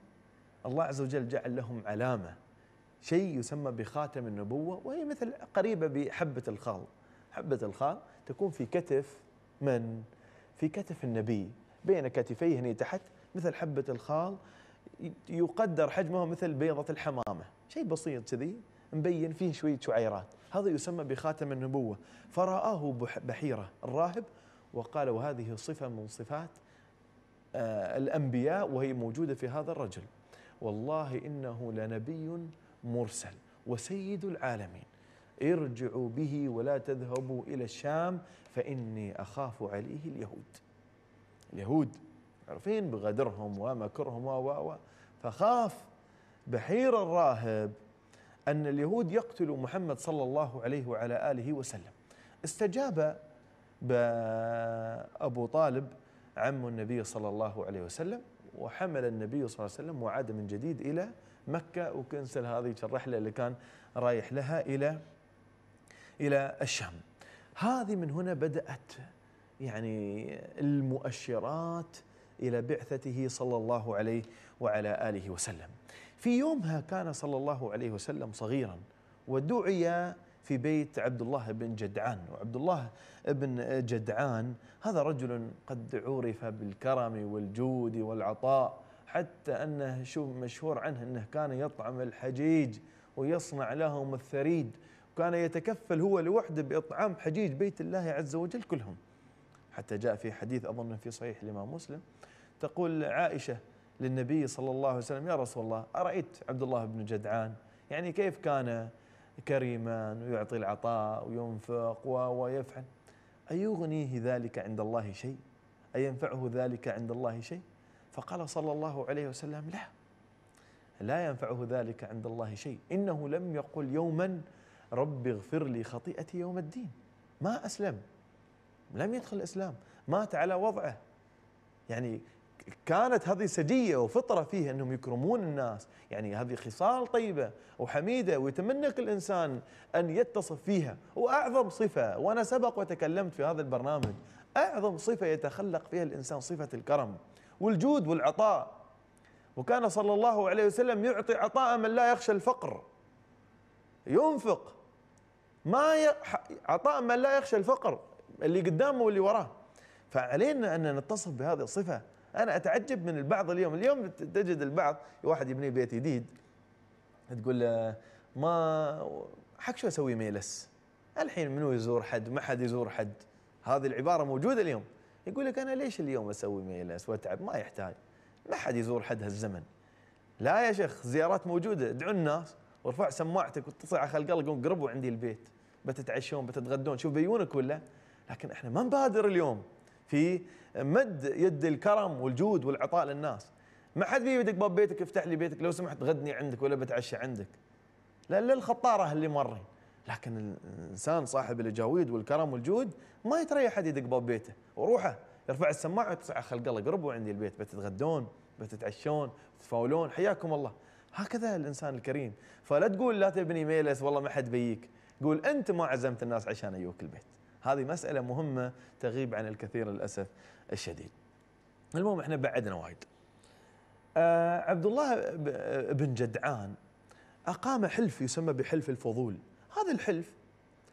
[SPEAKER 1] الله عز وجل جعل لهم علامة شيء يسمى بخاتم النبوة وهي مثل قريبة بحبة الخال حبة الخال تكون في كتف من؟ في كتف النبي بين كتفيه هنا تحت مثل حبة الخال يقدر حجمها مثل بيضة الحمامة شيء بسيط كذي مبين فيه شوية شعيرات هذا يسمى بخاتم النبوة فرآه بحيرة الراهب وقال وهذه صفة من صفات آه، الأنبياء وهي موجودة في هذا الرجل والله إنه لنبي مرسل وسيد العالمين ارجعوا به ولا تذهبوا إلى الشام فإني أخاف عليه اليهود اليهود عارفين بغدرهم ومكرهم و فخاف بحير الراهب أن اليهود يقتلوا محمد صلى الله عليه وعلى آله وسلم استجاب أبو طالب عم النبي صلى الله عليه وسلم وحمل النبي صلى الله عليه وسلم وعاد من جديد إلى مكة وكنسل هذه الرحلة اللي كان رايح لها إلى إلى الشام هذه من هنا بدأت يعني المؤشرات إلى بعثته صلى الله عليه وعلى آله وسلم في يومها كان صلى الله عليه وسلم صغيرا ودعي في بيت عبد الله بن جدعان وعبد الله بن جدعان هذا رجل قد عرف بالكرم والجود والعطاء حتى أنه شو مشهور عنه أنه كان يطعم الحجيج ويصنع لهم الثريد وكان يتكفل هو لوحده بإطعام حجيج بيت الله عز وجل كلهم حتى جاء في حديث أظن في صحيح الإمام مسلم تقول عائشة للنبي صلى الله عليه وسلم يا رسول الله أرأيت عبد الله بن جدعان يعني كيف كان كريما ويعطي العطاء وينفق ويفعل أيغنيه ذلك عند الله شيء أينفعه ذلك عند الله شيء فقال صلى الله عليه وسلم لا لا ينفعه ذلك عند الله شيء إنه لم يقل يوما رب اغفر لي خطيئتي يوم الدين ما أسلم لم يدخل الإسلام مات على وضعه يعني كانت هذه سجيه وفطره فيه انهم يكرمون الناس، يعني هذه خصال طيبه وحميده ويتمنى كل انسان ان يتصف فيها، واعظم صفه وانا سبق وتكلمت في هذا البرنامج، اعظم صفه يتخلق فيها الانسان صفه الكرم والجود والعطاء. وكان صلى الله عليه وسلم يعطي عطاء من لا يخشى الفقر. ينفق ما ي... عطاء من لا يخشى الفقر اللي قدامه واللي وراه. فعلينا ان نتصف بهذه الصفه انا اتعجب من البعض اليوم اليوم تجد البعض واحد يبني بيت جديد تقول له آه، ما حق شو اسوي ميلس الحين منو يزور حد ما حد يزور حد هذه العباره موجوده اليوم يقول لك انا ليش اليوم اسوي ميلس واتعب ما يحتاج ما حد يزور حد هالزمن لا يا شيخ زيارات موجوده ادعوا الناس وارفع سماعتك واتصل على خلق الله قربوا عندي البيت بتتعشون بتتغدون شوف بيونك ولا لكن احنا ما نبادر اليوم في مد يد الكرم والجود والعطاء للناس ما حد بيجي يدق باب بيتك افتح لي بيتك لو سمحت غدني عندك ولا بتعشى عندك لا للخطارة اللي مرين لكن الانسان صاحب الجاويد والكرم والجود ما يتريح حد يدق باب بيته وروحه يرفع السماعه وتسعى خلق الله قربوا عندي البيت بتتغدون بتتعشون بتتفاولون حياكم الله هكذا الانسان الكريم فلا تقول لا تبني ميلس والله ما حد بيك قول انت ما عزمت الناس عشان يجوك البيت هذه مسألة مهمة تغيب عن الكثير للأسف الشديد المهم احنا بعدنا وايد آه عبد الله آه، بن جدعان أقام حلف يسمى بحلف الفضول هذا الحلف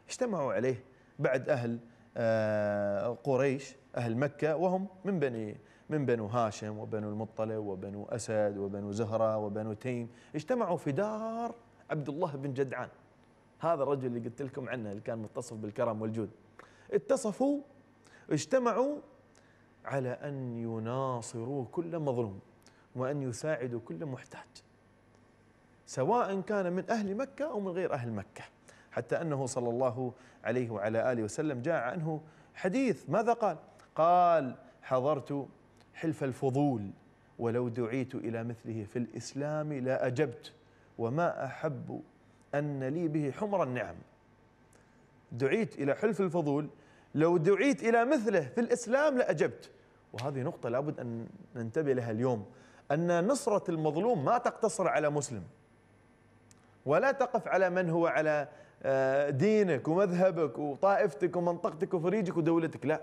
[SPEAKER 1] اجتمعوا عليه بعد أهل آه قريش أهل مكة وهم من بني من بنو هاشم وبنو المطلب وبنو أسد وبنو زهرة وبنو تيم اجتمعوا في دار عبد الله بن جدعان هذا الرجل اللي قلت لكم عنه اللي كان متصف بالكرم والجود اتصفوا اجتمعوا على أن يناصروا كل مظلوم وأن يساعدوا كل محتاج سواء كان من أهل مكة أو من غير أهل مكة حتى أنه صلى الله عليه وعلى آله وسلم جاء عنه حديث ماذا قال؟ قال حضرت حلف الفضول ولو دعيت إلى مثله في الإسلام لا أجبت وما أحب أن لي به حمر النعم دعيت إلى حلف الفضول لو دعيت إلى مثله في الإسلام لأجبت وهذه نقطة لابد أن ننتبه لها اليوم أن نصرة المظلوم ما تقتصر على مسلم ولا تقف على من هو على آه، دينك ومذهبك وطائفتك ومنطقتك وفريجك ودولتك لا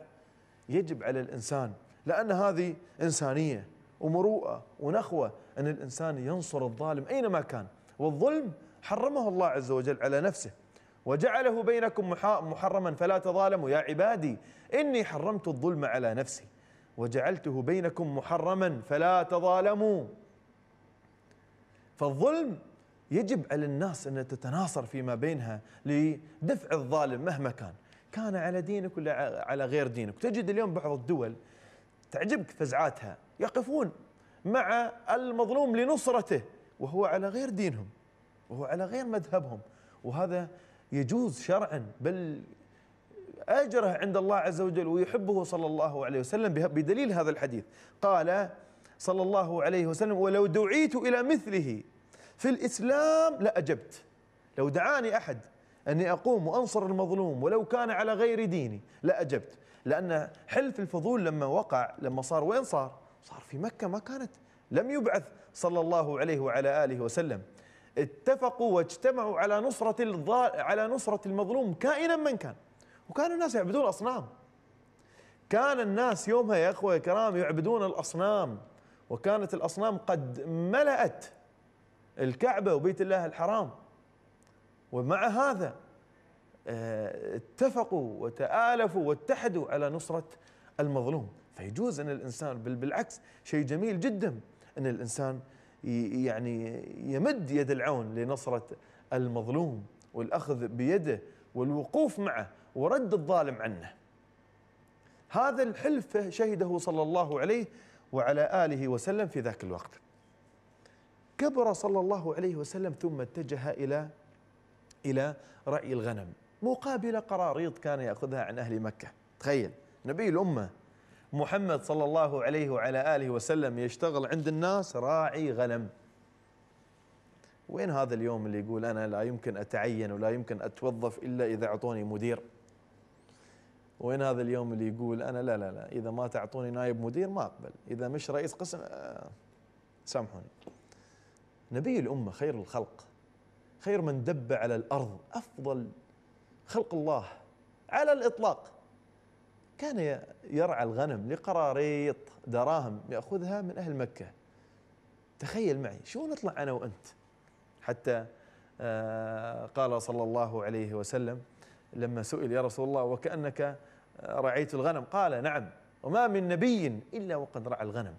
[SPEAKER 1] يجب على الإنسان لأن هذه إنسانية ومروءة ونخوة أن الإنسان ينصر الظالم أينما كان والظلم حرمه الله عز وجل على نفسه وجعله بينكم محرما فلا تظالموا يا عبادي إني حرمت الظلم على نفسي وجعلته بينكم محرما فلا تظالموا فالظلم يجب على الناس أن تتناصر فيما بينها لدفع الظالم مهما كان كان على دينك ولا على غير دينك تجد اليوم بعض الدول تعجبك فزعاتها يقفون مع المظلوم لنصرته وهو على غير دينهم وهو على غير مذهبهم وهذا يجوز شرعا بل اجره عند الله عز وجل ويحبه صلى الله عليه وسلم بدليل هذا الحديث قال صلى الله عليه وسلم ولو دعيت الى مثله في الاسلام لاجبت لو دعاني احد اني اقوم وانصر المظلوم ولو كان على غير ديني لاجبت لان حلف الفضول لما وقع لما صار وين صار؟ صار في مكه ما كانت لم يبعث صلى الله عليه وعلى اله وسلم اتفقوا واجتمعوا على نصرة على نصرة المظلوم كائنا من كان وكان الناس يعبدون الأصنام كان الناس يومها يا أخوة الكرام يعبدون الأصنام وكانت الأصنام قد ملأت الكعبة وبيت الله الحرام ومع هذا آه، اتفقوا وتآلفوا واتحدوا على نصرة المظلوم فيجوز أن الإنسان بل بالعكس شيء جميل جدا أن الإنسان يعني يمد يد العون لنصرة المظلوم والأخذ بيده والوقوف معه ورد الظالم عنه هذا الحلف شهده صلى الله عليه وعلى آله وسلم في ذاك الوقت كبر صلى الله عليه وسلم ثم اتجه إلى إلى رأي الغنم مقابل قراريط كان يأخذها عن أهل مكة تخيل نبي الأمة محمد صلى الله عليه وعلى آله وسلم يشتغل عند الناس راعي غنم وين هذا اليوم اللي يقول أنا لا يمكن أتعين ولا يمكن أتوظف إلا إذا أعطوني مدير وين هذا اليوم اللي يقول أنا لا لا لا إذا ما تعطوني نائب مدير ما أقبل إذا مش رئيس قسم آه سامحوني نبي الأمة خير الخلق خير من دب على الأرض أفضل خلق الله على الإطلاق كان يرعى الغنم لقراريط دراهم ياخذها من اهل مكه تخيل معي شو نطلع انا وانت حتى آه، قال صلى الله عليه وسلم لما سئل يا رسول الله وكانك آه، رعيت الغنم قال نعم وما من نبي الا وقد رعى الغنم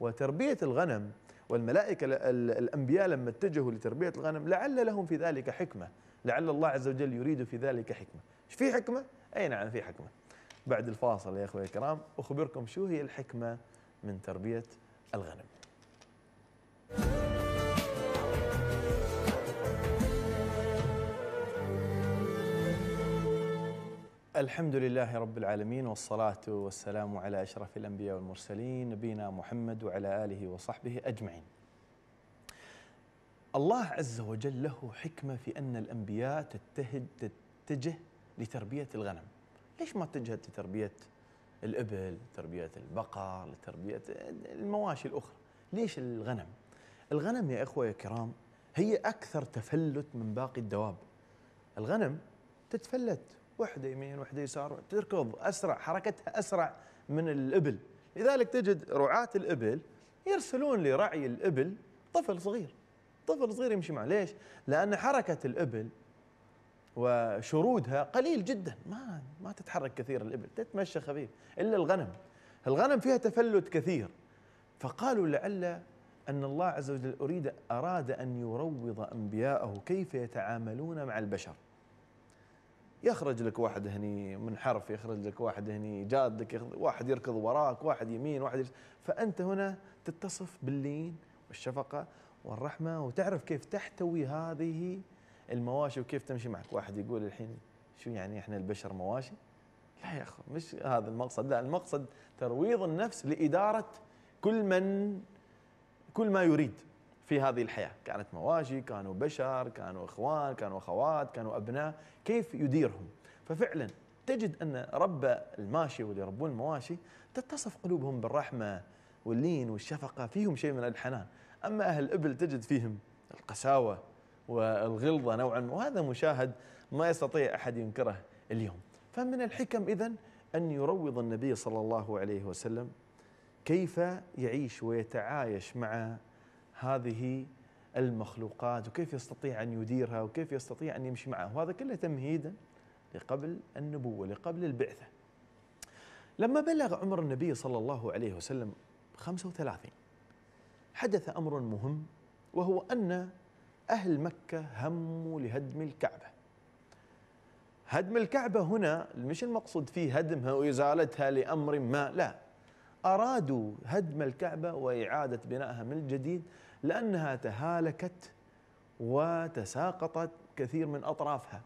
[SPEAKER 1] وتربيه الغنم والملائكه الانبياء لما اتجهوا لتربيه الغنم لعل لهم في ذلك حكمه لعل الله عز وجل يريد في ذلك حكمه في حكمه اي نعم في حكمه بعد الفاصل يا اخوي الكرام اخبركم شو هي الحكمه من تربيه الغنم الحمد لله رب العالمين والصلاة والسلام على أشرف الأنبياء والمرسلين نبينا محمد وعلى آله وصحبه أجمعين الله عز وجل له حكمة في أن الأنبياء تتجه لتربية الغنم ليش ما تجهد لتربيه الابل، تربيه البقر، لتربيه المواشي الاخرى، ليش الغنم؟ الغنم يا اخوه يا كرام هي اكثر تفلت من باقي الدواب. الغنم تتفلت واحده يمين واحده يسار تركض اسرع حركتها اسرع من الابل، لذلك تجد رعاة الابل يرسلون لرعي الابل طفل صغير. طفل صغير يمشي معه، ليش؟ لان حركه الابل وشرودها قليل جدا ما ما تتحرك كثير الإبل تتمشى خفيف إلا الغنم الغنم فيها تفلت كثير فقالوا لعل أن الله عز وجل أريد أراد أن يروض أنبياءه كيف يتعاملون مع البشر يخرج لك واحد هني منحرف يخرج لك واحد هني جادك واحد يركض وراك واحد يمين واحد يركض فأنت هنا تتصف باللين والشفقة والرحمة وتعرف كيف تحتوي هذه المواشي وكيف تمشي معك واحد يقول الحين شو يعني احنا البشر مواشي لا يا اخو مش هذا المقصد لا المقصد ترويض النفس لاداره كل من كل ما يريد في هذه الحياه كانت مواشي كانوا بشر كانوا اخوان كانوا اخوات كانوا ابناء كيف يديرهم ففعلا تجد ان رب الماشي واللي يربون المواشي تتصف قلوبهم بالرحمه واللين والشفقه فيهم شيء من الحنان اما اهل الابل تجد فيهم القساوه والغلظة نوعا وهذا مشاهد ما يستطيع أحد ينكره اليوم فمن الحكم إذا أن يروض النبي صلى الله عليه وسلم كيف يعيش ويتعايش مع هذه المخلوقات وكيف يستطيع أن يديرها وكيف يستطيع أن يمشي معها وهذا كله تمهيدا لقبل النبوة لقبل البعثة لما بلغ عمر النبي صلى الله عليه وسلم 35 حدث أمر مهم وهو أن أهل مكة هموا لهدم الكعبة هدم الكعبة هنا مش المقصود فيه هدمها وإزالتها لأمر ما لا أرادوا هدم الكعبة وإعادة بنائها من جديد لأنها تهالكت وتساقطت كثير من أطرافها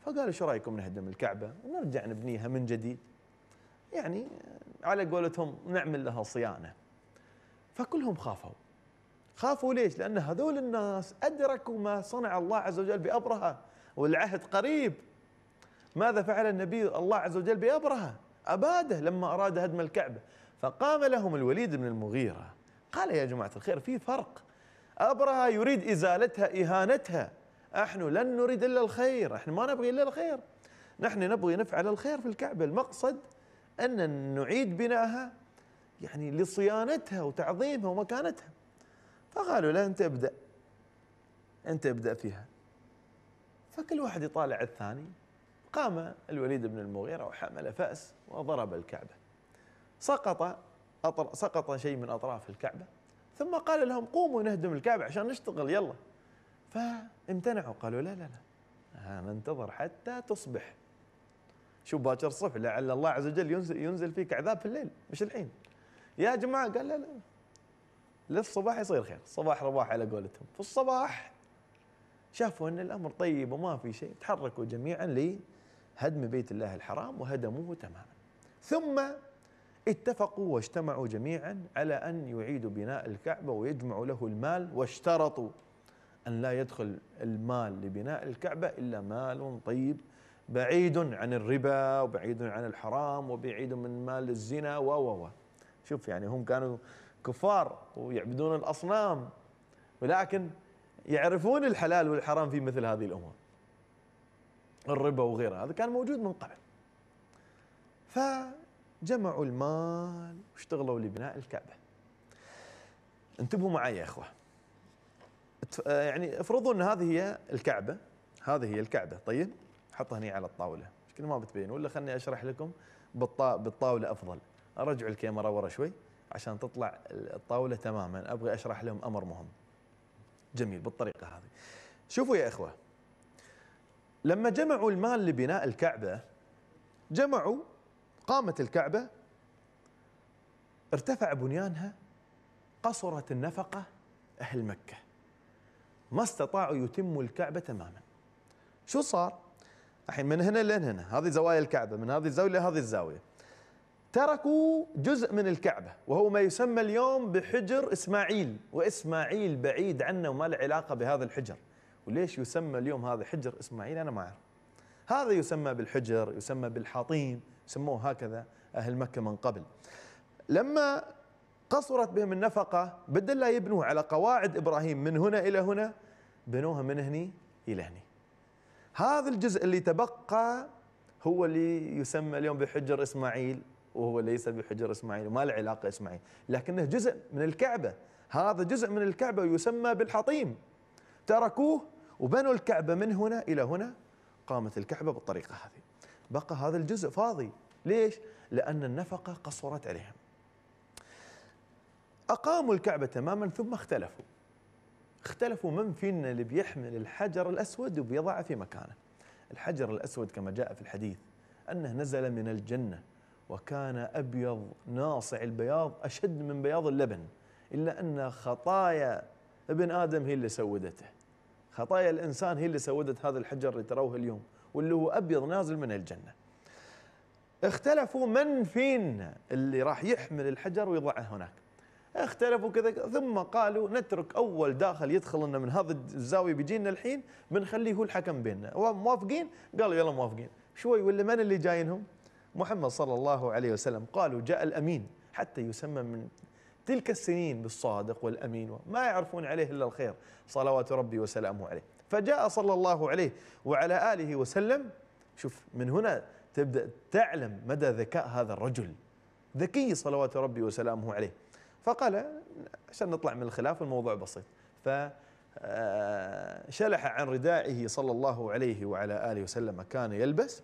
[SPEAKER 1] فقالوا شو رايكم نهدم الكعبة ونرجع نبنيها من جديد يعني على قولتهم نعمل لها صيانة فكلهم خافوا خافوا ليش؟ لأن هذول الناس أدركوا ما صنع الله عز وجل بأبرهة والعهد قريب ماذا فعل النبي الله عز وجل بأبرهة؟ أباده لما أراد هدم الكعبة فقام لهم الوليد بن المغيرة قال يا جماعة الخير في فرق أبرهة يريد إزالتها إهانتها احنا لن نريد إلا الخير احنا ما نبغي إلا الخير نحن نبغي نفعل الخير في الكعبة المقصد أن نعيد بنائها يعني لصيانتها وتعظيمها ومكانتها فقالوا له أنت ابدأ أنت ابدأ فيها فكل واحد يطالع الثاني قام الوليد بن المغيرة وحمل فأس وضرب الكعبة سقط أطر... سقط شيء من أطراف الكعبة ثم قال لهم قوموا نهدم الكعبة عشان نشتغل يلا فامتنعوا قالوا لا لا لا ننتظر حتى تصبح شو باكر الصبح لعل الله عز وجل ينزل, ينزل فيك عذاب في الليل مش الحين يا جماعة قال لا لا للصباح يصير خير صباح رباح على قولتهم في الصباح شافوا أن الأمر طيب وما في شيء تحركوا جميعا لهدم بيت الله الحرام وهدموه تماما ثم اتفقوا واجتمعوا جميعا على أن يعيدوا بناء الكعبة ويجمعوا له المال واشترطوا أن لا يدخل المال لبناء الكعبة إلا مال طيب بعيد عن الربا وبعيد عن الحرام وبعيد من مال الزنا و و و شوف يعني هم كانوا كفار ويعبدون الاصنام ولكن يعرفون الحلال والحرام في مثل هذه الامور الربا وغيرها هذا كان موجود من قبل فجمعوا المال واشتغلوا لبناء الكعبه انتبهوا معي يا اخوه يعني افرضوا ان هذه هي الكعبه هذه هي الكعبه طيب حطها هنا على الطاوله يمكن ما بتبين ولا خلني اشرح لكم بالطاوله افضل ارجع الكاميرا ورا شوي عشان تطلع الطاوله تماما ابغى اشرح لهم امر مهم جميل بالطريقه هذه شوفوا يا اخوه لما جمعوا المال لبناء الكعبه جمعوا قامت الكعبه ارتفع بنيانها قصرت النفقه اهل مكه ما استطاعوا يتموا الكعبه تماما شو صار الحين من هنا لين هنا هذه زوايا الكعبه من هذه الزاويه لهذه الزاويه تركوا جزء من الكعبة وهو ما يسمى اليوم بحجر إسماعيل وإسماعيل بعيد عنا وما له علاقة بهذا الحجر وليش يسمى اليوم هذا حجر إسماعيل أنا ما أعرف هذا يسمى بالحجر يسمى بالحطيم سموه هكذا أهل مكة من قبل لما قصرت بهم النفقة بدل لا يبنوه على قواعد إبراهيم من هنا إلى هنا بنوها من هني إلى هني هذا الجزء اللي تبقى هو اللي يسمى اليوم بحجر إسماعيل وهو ليس بحجر إسماعيل وما له علاقة إسماعيل لكنه جزء من الكعبة هذا جزء من الكعبة ويسمى بالحطيم تركوه وبنوا الكعبة من هنا إلى هنا قامت الكعبة بالطريقة هذه بقى هذا الجزء فاضي ليش؟ لأن النفقة قصرت عليهم أقاموا الكعبة تماما ثم اختلفوا اختلفوا من فينا اللي بيحمل الحجر الأسود وبيضعه في مكانه الحجر الأسود كما جاء في الحديث أنه نزل من الجنة وكان أبيض ناصع البياض أشد من بياض اللبن إلا أن خطايا ابن آدم هي اللي سودته خطايا الإنسان هي اللي سودت هذا الحجر اللي تروه اليوم واللي هو أبيض نازل من الجنة اختلفوا من فينا اللي راح يحمل الحجر ويضعه هناك اختلفوا كذا ثم قالوا نترك اول داخل يدخل لنا من هذا الزاويه بيجينا الحين بنخليه هو الحكم بيننا موافقين قالوا يلا موافقين شوي ولا من اللي جايينهم محمد صلى الله عليه وسلم قالوا جاء الأمين حتى يسمى من تلك السنين بالصادق والأمين ما يعرفون عليه إلا الخير صلوات ربي وسلامه عليه فجاء صلى الله عليه وعلى آله وسلم شوف من هنا تبدأ تعلم مدى ذكاء هذا الرجل ذكي صلوات ربي وسلامه عليه فقال عشان نطلع من الخلاف الموضوع بسيط فشلح آه، عن ردائه صلى الله عليه وعلى آله وسلم كان يلبس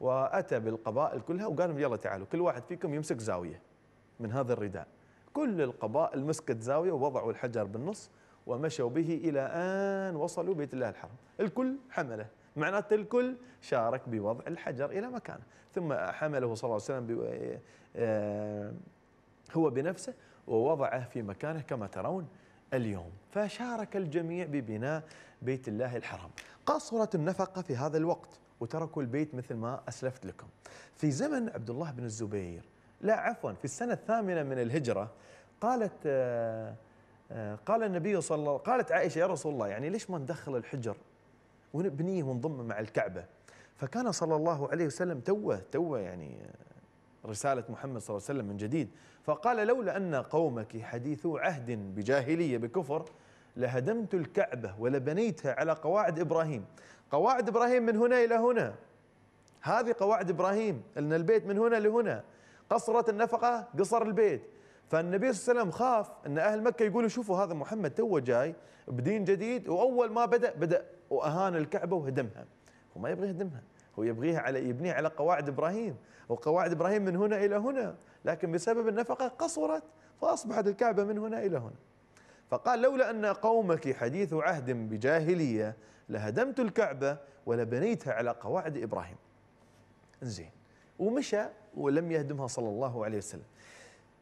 [SPEAKER 1] واتى بالقبائل كلها وقال لهم يلا تعالوا كل واحد فيكم يمسك زاويه من هذا الرداء كل القبائل مسكت زاويه ووضعوا الحجر بالنص ومشوا به الى ان وصلوا بيت الله الحرام الكل حمله معناته الكل شارك بوضع الحجر الى مكانه ثم حمله صلى الله عليه وسلم آه، آه، هو بنفسه ووضعه في مكانه كما ترون اليوم فشارك الجميع ببناء بيت الله الحرام قصرت النفقه في هذا الوقت وتركوا البيت مثل ما أسلفت لكم في زمن عبد الله بن الزبير لا عفوا في السنة الثامنة من الهجرة قالت آه، آه، قال النبي صلى الله قالت عائشة يا رسول الله يعني ليش ما ندخل الحجر ونبنيه ونضمه مع الكعبة فكان صلى الله عليه وسلم توه توه يعني آه، رسالة محمد صلى الله عليه وسلم من جديد فقال لولا أن قومك حديثو عهد بجاهلية بكفر لهدمت الكعبة ولبنيتها على قواعد إبراهيم قواعد ابراهيم من هنا الى هنا هذه قواعد ابراهيم ان البيت من هنا لهنا قصرت النفقه قصر البيت فالنبي صلى الله عليه وسلم خاف ان اهل مكه يقولوا شوفوا هذا محمد تو جاي بدين جديد واول ما بدا بدا واهان الكعبه وهدمها هو ما يبغى يهدمها هو يبغيها على يبنيها على قواعد ابراهيم وقواعد ابراهيم من هنا الى هنا لكن بسبب النفقه قصرت فاصبحت الكعبه من هنا الى هنا فقال لولا ان قومك حديث عهد بجاهليه لهدمت الكعبة ولبنيتها على قواعد إبراهيم زين ومشى ولم يهدمها صلى الله عليه وسلم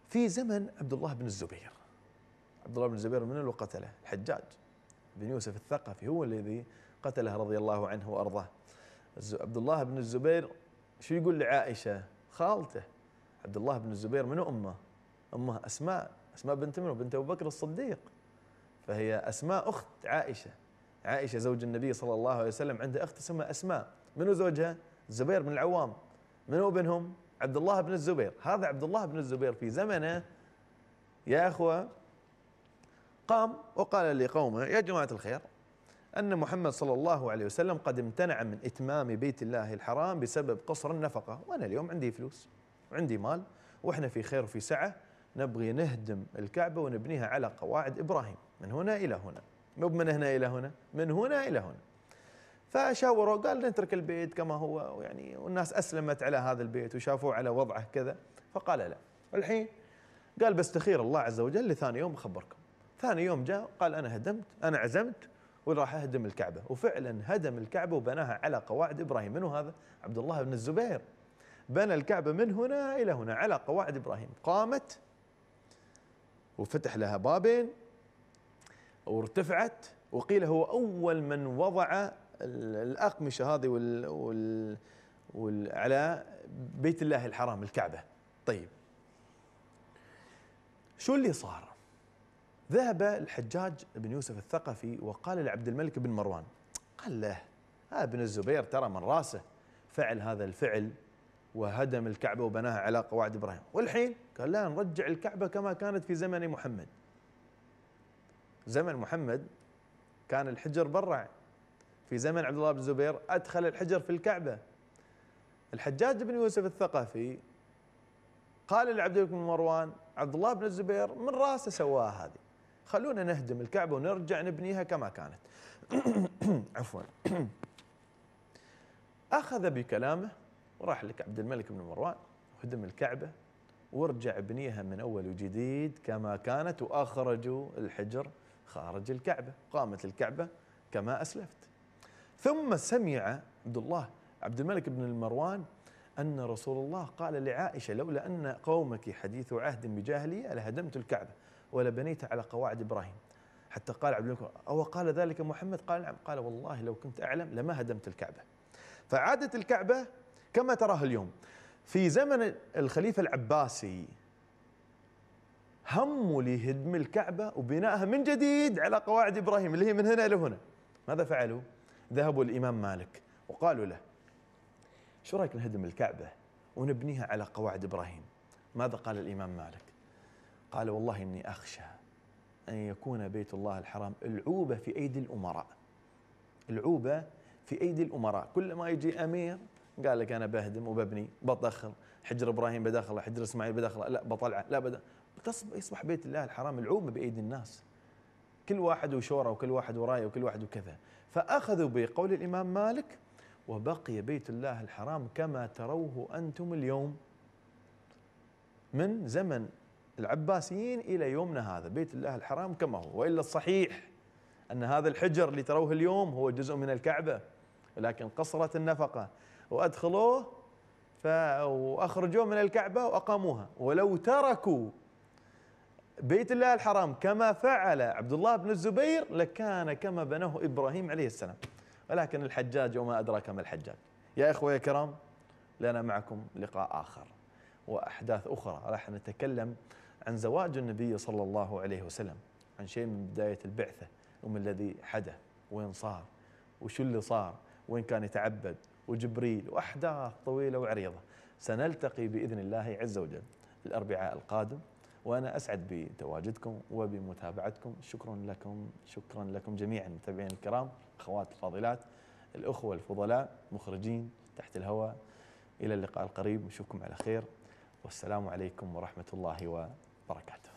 [SPEAKER 1] في زمن عبد الله بن الزبير عبد الله بن الزبير من اللي قتله الحجاج بن يوسف الثقفي هو الذي قتله رضي الله عنه وأرضاه عبد الله بن الزبير شو يقول لعائشة خالته عبد الله بن الزبير من أمه أمه أسماء أسماء بنت منه بنت أبو بكر الصديق فهي أسماء أخت عائشة عائشة زوج النبي صلى الله عليه وسلم عندها أخت اسمها أسماء منو زوجها؟ الزبير بن العوام منو ابنهم؟ عبد الله بن الزبير هذا عبد الله بن الزبير في زمنه يا أخوة قام وقال لقومه يا جماعة الخير أن محمد صلى الله عليه وسلم قد امتنع من إتمام بيت الله الحرام بسبب قصر النفقة وأنا اليوم عندي فلوس وعندي مال وإحنا في خير وفي سعة نبغي نهدم الكعبة ونبنيها على قواعد إبراهيم من هنا إلى هنا مو من هنا الى هنا من هنا الى هنا فشاوروا قال نترك البيت كما هو يعني والناس اسلمت على هذا البيت وشافوه على وضعه كذا فقال لا الحين قال بستخير الله عز وجل لثاني يوم اخبركم ثاني يوم جاء قال انا هدمت انا عزمت وراح اهدم الكعبه وفعلا هدم الكعبه وبناها على قواعد ابراهيم منو هذا عبد الله بن الزبير بنى الكعبه من هنا الى هنا على قواعد ابراهيم قامت وفتح لها بابين وارتفعت وقيل هو أول من وضع الأقمشة هذه وال, وال, وال على بيت الله الحرام الكعبة طيب شو اللي صار ذهب الحجاج بن يوسف الثقفي وقال لعبد الملك بن مروان قال له هذا آه، ابن الزبير ترى من راسه فعل هذا الفعل وهدم الكعبة وبناها على قواعد إبراهيم والحين قال لا نرجع الكعبة كما كانت في زمن محمد زمن محمد كان الحجر برع في زمن عبد الله بن الزبير أدخل الحجر في الكعبة الحجاج بن يوسف الثقفي قال لعبد الملك بن مروان عبد الله بن الزبير من راسه سواها هذه خلونا نهدم الكعبة ونرجع نبنيها كما كانت عفوا أخذ بكلامه وراح لك عبد الملك بن مروان وهدم الكعبة ورجع بنيها من أول وجديد كما كانت وأخرجوا الحجر خارج الكعبة قامت الكعبة كما أسلفت ثم سمع عبد الله عبد الملك بن المروان أن رسول الله قال لعائشة لولا أن قومك حديث عهد بجاهلية لهدمت الكعبة ولبنيت على قواعد إبراهيم حتى قال عبد الملك أو قال ذلك محمد قال نعم قال والله لو كنت أعلم لما هدمت الكعبة فعادت الكعبة كما تراها اليوم في زمن الخليفة العباسي همه لهدم الكعبة وبنائها من جديد على قواعد إبراهيم اللي هي من هنا إلى هنا ماذا فعلوا؟ ذهبوا الإمام مالك وقالوا له شو رأيك نهدم الكعبة ونبنيها على قواعد إبراهيم ماذا قال الإمام مالك؟ قال والله إني أخشى أن يكون بيت الله الحرام العوبة في أيدي الأمراء العوبة في أيدي الأمراء كل ما يجي أمير قال لك أنا بهدم وببني بطخر حجر إبراهيم بداخله حجر إسماعيل بداخله لا بطلعه لا بدأ يصبح بيت الله الحرام العومه بايدي الناس كل واحد وشوره وكل واحد ورايه وكل واحد وكذا فاخذوا بقول الامام مالك وبقي بيت الله الحرام كما تروه انتم اليوم من زمن العباسيين الى يومنا هذا بيت الله الحرام كما هو والا الصحيح ان هذا الحجر اللي تروه اليوم هو جزء من الكعبه ولكن قصرت النفقه وادخلوه واخرجوه من الكعبه واقاموها ولو تركوا بيت الله الحرام كما فعل عبد الله بن الزبير لكان كما بناه إبراهيم عليه السلام ولكن الحجاج وما أدراك ما الحجاج يا إخوة يا كرام لنا معكم لقاء آخر وأحداث أخرى راح نتكلم عن زواج النبي صلى الله عليه وسلم عن شيء من بداية البعثة وما الذي حدث وين صار وشو اللي صار وين كان يتعبد وجبريل وأحداث طويلة وعريضة سنلتقي بإذن الله عز وجل الأربعاء القادم وأنا أسعد بتواجدكم وبمتابعتكم شكرا لكم شكرا لكم جميعا متابعين الكرام أخوات الفاضلات الأخوة الفضلاء مخرجين تحت الهواء إلى اللقاء القريب نشوفكم على خير والسلام عليكم ورحمة الله وبركاته